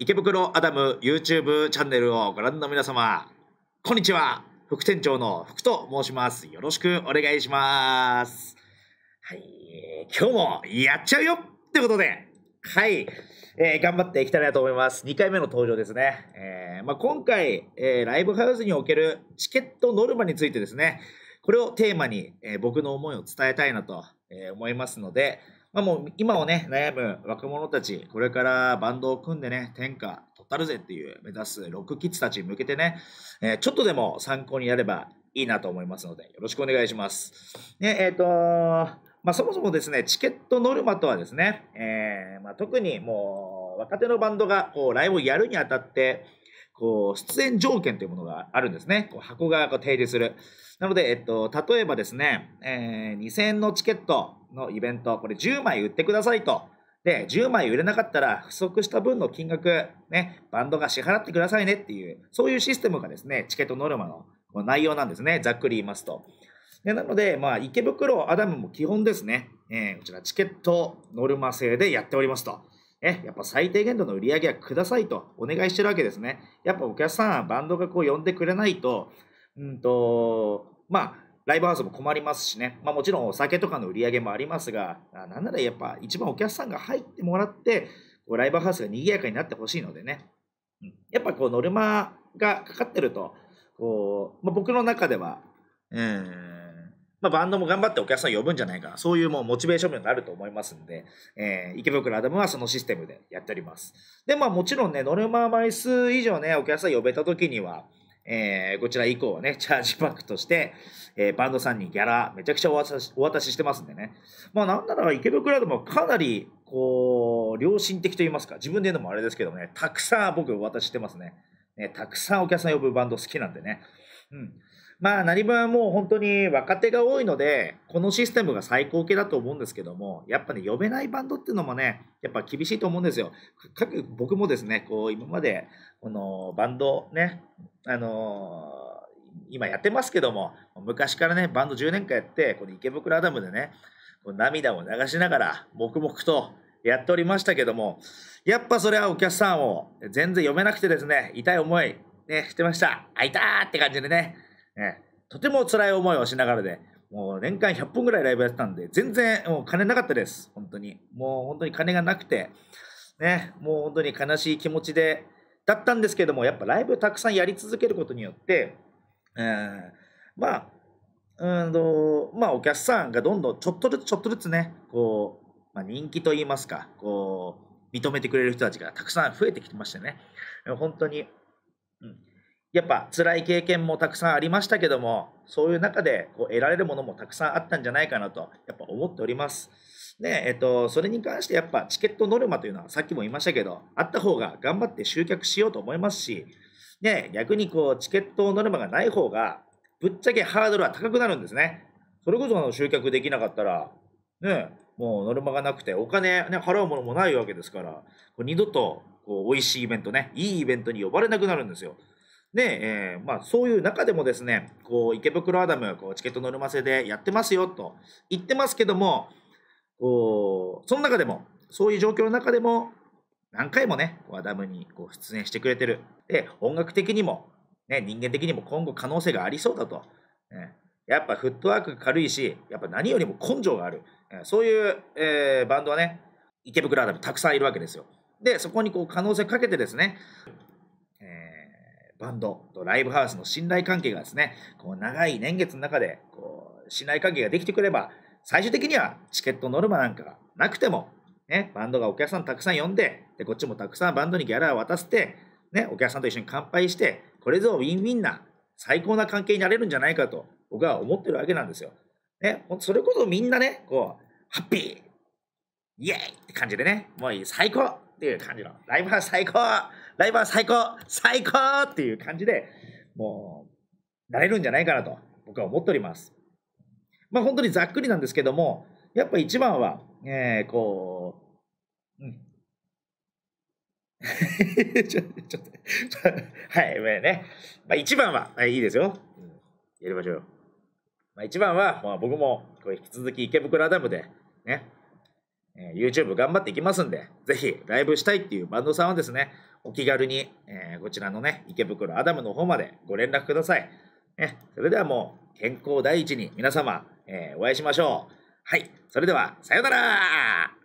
池袋アダム YouTube チャンネルをご覧の皆様、こんにちは。副店長の福と申します。よろしくお願いします。はい、今日もやっちゃうよってことで、はい、えー、頑張っていきたいなと思います。2回目の登場ですね。えー、まあ、今回、えー、ライブハウスにおけるチケットノルマについてですね、これをテーマに、え僕の思いを伝えたいなと、え思いますので、まあ、もう今をね、悩む若者たち、これからバンドを組んでね、天下取ったるぜっていう目指すロックキッズたちに向けてね、えー、ちょっとでも参考になればいいなと思いますので、よろしくお願いします。ね、えっ、ー、とまあ、そもそもですね、チケットノルマとはですね、えー、まあ、特にもう若手のバンドがこうライブをやるにあたって、こう、出演条件というものがあるんですね。こう箱がこう提示する。なので、えっと、例えばですね、えー、2000円のチケットのイベント、これ10枚売ってくださいと。で、10枚売れなかったら、不足した分の金額、ね、バンドが支払ってくださいねっていう、そういうシステムがですね、チケットノルマの内容なんですね。ざっくり言いますと。でなので、まあ、池袋アダムも基本ですね、えー、こちらチケットノルマ制でやっておりますと。やっぱ最低限度の売り上げはくださいとお願いしてるわけですね。やっぱお客さん、バンドがこう呼んでくれないと、うんと、まあ、ライブハウスも困りますしね、まあ、もちろんお酒とかの売り上げもありますが、なんならやっぱ一番お客さんが入ってもらって、こうライブハウスが賑やかになってほしいのでね、うん、やっぱこうノルマがかかってると、こうまあ、僕の中では、うん、まあ、バンドも頑張ってお客さん呼ぶんじゃないかな、そういうもうモチベーション面があると思いますんで、えー、池袋アダムはそのシステムでやっております。で、まあ、もちろんね、ノルマ枚数以上ね、お客さん呼べた時には、えー、こちら以降はね、チャージバックとして、えー、バンドさんにギャラ、めちゃくちゃお渡しお渡ししてますんでね。まあ、なんなら池袋アダムはかなり、こう、良心的と言いますか、自分で言うのもあれですけどもね、たくさん僕お渡ししてますね。ね、たくさんお客さん呼ぶバンド好きなんでね。うん。まあ、何分はもう本当に若手が多いので、このシステムが最高級だと思うんですけども、やっぱね、呼べないバンドっていうのもね、やっぱ厳しいと思うんですよ。各僕もですね、こう、今まで、このバンドね、あのー、今やってますけども、昔からね、バンド10年間やって、この池袋アダムでね、こう涙を流しながら、黙々とやっておりましたけども、やっぱそれはお客さんを全然読めなくてですね、痛い思い、ね、してました。あいたーって感じでね。ね、とても辛い思いをしながらで、もう年間100本ぐらいライブやってたんで、全然もう金なかったです、本当に。もう本当に金がなくて、ね、もう本当に悲しい気持ちで、だったんですけども、やっぱライブたくさんやり続けることによって、えー、まあ、うんとまあ、お客さんがどんどんちょっとずつちょっとずつねこう、まあ、人気といいますかこう認めてくれる人たちがたくさん増えてきてましてね本当に、うん、やっぱ辛い経験もたくさんありましたけどもそういう中でこう得られるものもたくさんあったんじゃないかなとやっぱ思っております。で、えっと、それに関してやっぱチケットノルマというのはさっきも言いましたけどあった方が頑張って集客しようと思いますし、ね、逆にこうチケットノルマがない方がぶっちゃけハードルは高くなるんですね。それこそあの集客できなかったら、ね、もうノルマがなくてお金、ね、払うものもないわけですからこう二度とこう美味しいイベントねいいイベントに呼ばれなくなるんですよ。で、えー、まあ、そういう中でもですね、こう池袋アダム、こうチケットノルマ制でやってますよと言ってますけども、こうその中でも、そういう状況の中でも、何回もね、こうアダムにこう出演してくれてる。で、音楽的にも、ね、人間的にも今後可能性がありそうだと。ねやっぱフットワーク軽いし、やっぱ何よりも根性がある。そういう、えー、バンドはね、池袋アダムたくさんいるわけですよ。で、そこにこう可能性かけてですね、えーバンドとライブハウスの信頼関係がですね、こう長い年月の中でこう信頼関係ができてくれば、最終的にはチケットノルマなんかなくても、ね、バンドがお客さんたくさん呼んでで、こっちもたくさんバンドにギャラを渡して、ね、お客さんと一緒に乾杯して、これぞウィンウィンな最高な関係になれるんじゃないかと僕は思ってるわけなんですよ。ね、それこそみんなね、こう、ハッピーイエーイって感じでね、もういい、最高っていう感じの、ライブハウス最高ライブは最高最高っていう感じで、もう、なれるんじゃないかなと、僕は思っております。まあ本当にざっくりなんですけども、やっぱ一番は、えー、こう、うん。ちょっと、ちょっと、はい、まあね。まあ一番は、はい、いいですよ。やりましょう。まあ一番は、まあ僕も、こう引き続き池袋アダムで、ね、え YouTube 頑張っていきますんで、ぜひライブしたいっていうバンドさんはですね、お気軽に、えー、こちらのね、池袋アダムの方までご連絡ください。ね、それではもう健康第一に皆様、えー、お会いしましょう。はい、それではさようなら